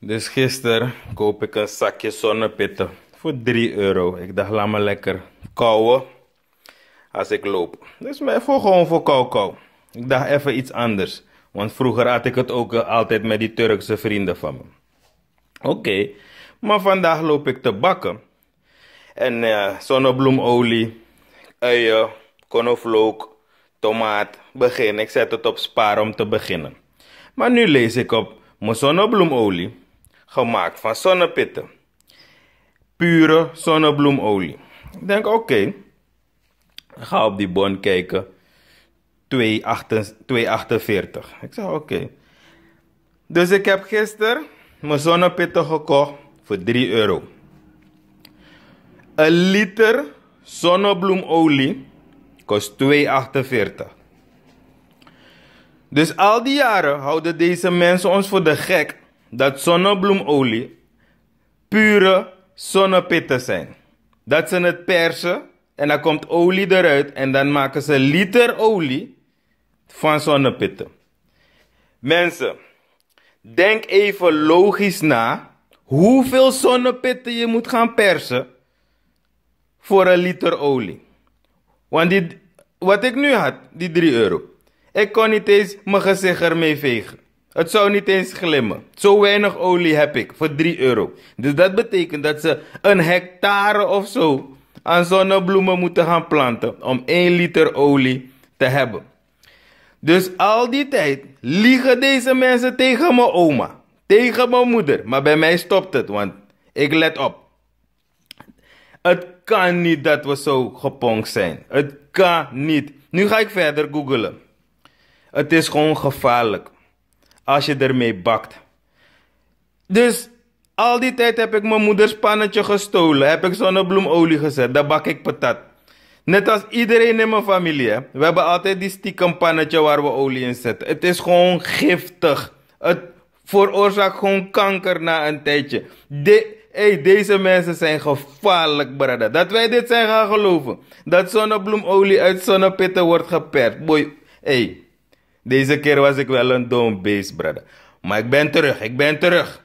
Dus gisteren koop ik een zakje zonnepitten voor 3 euro. Ik dacht, laat me lekker kouwen als ik loop. Dus voor gewoon voor kou kou. Ik dacht even iets anders. Want vroeger had ik het ook altijd met die Turkse vrienden van me. Oké, maar vandaag loop ik te bakken. En uh, zonnebloemolie, uien, konoflook, tomaat, begin. Ik zet het op spaar om te beginnen. Maar nu lees ik op mijn zonnebloemolie gemaakt van zonnepitten. Pure zonnebloemolie. Ik denk, oké, ga op die bon kijken. 2,48. Ik zeg, oké. Dus ik heb gisteren mijn zonnepitten gekocht voor 3 euro. Een liter zonnebloemolie kost 2,48. Dus al die jaren houden deze mensen ons voor de gek dat zonnebloemolie pure zonnepitten zijn. Dat ze het persen en dan komt olie eruit en dan maken ze liter olie van zonnepitten. Mensen, denk even logisch na hoeveel zonnepitten je moet gaan persen voor een liter olie. Want die, wat ik nu had, die 3 euro, ik kon niet eens mijn gezicht ermee vegen. Het zou niet eens glimmen. Zo weinig olie heb ik voor 3 euro. Dus dat betekent dat ze een hectare of zo aan zonnebloemen moeten gaan planten om 1 liter olie te hebben. Dus al die tijd liegen deze mensen tegen mijn oma, tegen mijn moeder. Maar bij mij stopt het, want ik let op. Het kan niet dat we zo geponkt zijn. Het kan niet. Nu ga ik verder googelen. Het is gewoon gevaarlijk als je ermee bakt. Dus al die tijd heb ik mijn moeders pannetje gestolen. Heb ik zonnebloemolie gezet. Dan bak ik patat. Net als iedereen in mijn familie. We hebben altijd die stiekem pannetje waar we olie in zetten. Het is gewoon giftig. Het veroorzaakt gewoon kanker na een tijdje. De hey, deze mensen zijn gevaarlijk, brada. Dat wij dit zijn gaan geloven. Dat zonnebloemolie uit zonnepitten wordt geperkt. Boy, hey, deze keer was ik wel een dom beest, brother. Maar ik ben terug, ik ben terug.